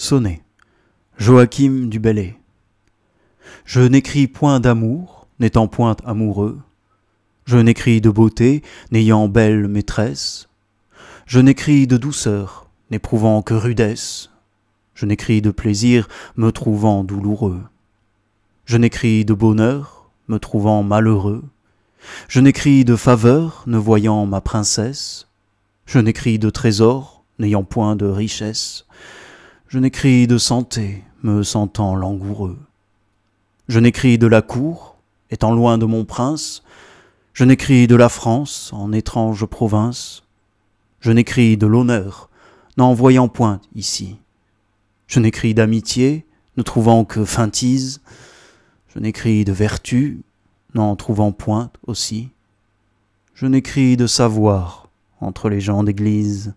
Sonnet. Joachim du Bellay. Je n'écris point d'amour, n'étant point amoureux. Je n'écris de beauté, n'ayant belle maîtresse. Je n'écris de douceur, n'éprouvant que rudesse. Je n'écris de plaisir, me trouvant douloureux. Je n'écris de bonheur, me trouvant malheureux. Je n'écris de faveur, ne voyant ma princesse. Je n'écris de trésor, n'ayant point de richesse. Je n'écris de santé, me sentant langoureux. Je n'écris de la cour, étant loin de mon prince. Je n'écris de la France, en étrange province. Je n'écris de l'honneur, n'en voyant point ici. Je n'écris d'amitié, ne trouvant que feintise. Je n'écris de vertu, n'en trouvant point aussi. Je n'écris de savoir entre les gens d'église.